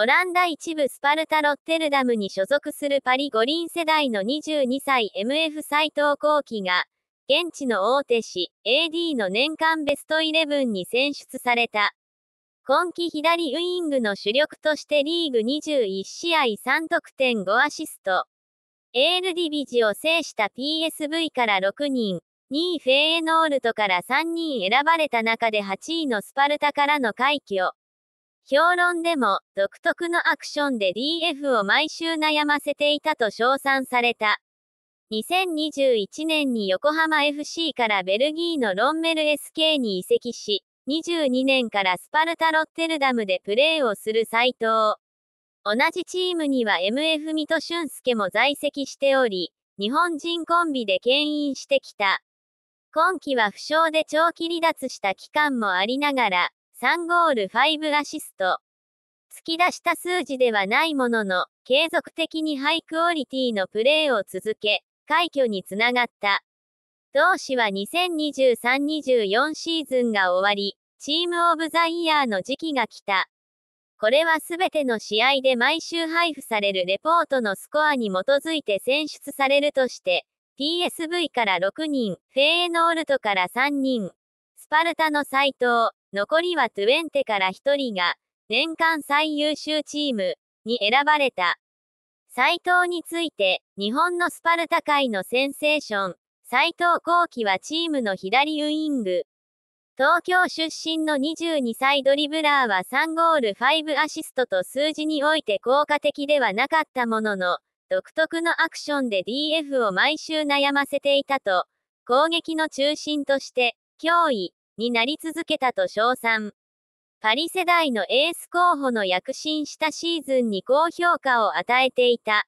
オランダ一部スパルタ・ロッテルダムに所属するパリ五輪世代の22歳 MF 斎藤幸喜が、現地の大手紙 AD の年間ベストイレブンに選出された。今季左ウイングの主力としてリーグ21試合3得点5アシスト。エールディビジを制した PSV から6人、2位フェーエノールトから3人選ばれた中で8位のスパルタからの快挙。評論でも、独特のアクションで DF を毎週悩ませていたと称賛された。2021年に横浜 FC からベルギーのロンメル SK に移籍し、22年からスパルタ・ロッテルダムでプレーをする斎藤。同じチームには MF 水戸俊介も在籍しており、日本人コンビで牽引してきた。今季は負傷で長期離脱した期間もありながら、3ゴール5アシスト。突き出した数字ではないものの、継続的にハイクオリティのプレーを続け、快挙につながった。同氏は2023-24シーズンが終わり、チームオブザイヤーの時期が来た。これはすべての試合で毎週配布されるレポートのスコアに基づいて選出されるとして、PSV から6人、フェーノールトから3人、スパルタの斎藤、残りはトゥエンテから1人が、年間最優秀チームに選ばれた。斎藤について、日本のスパルタ界のセンセーション、斎藤幸喜はチームの左ウイング。東京出身の22歳ドリブラーは3ゴール5アシストと数字において効果的ではなかったものの、独特のアクションで DF を毎週悩ませていたと、攻撃の中心として、脅威。になり続けたと称賛。パリ世代のエース候補の躍進したシーズンに高評価を与えていた。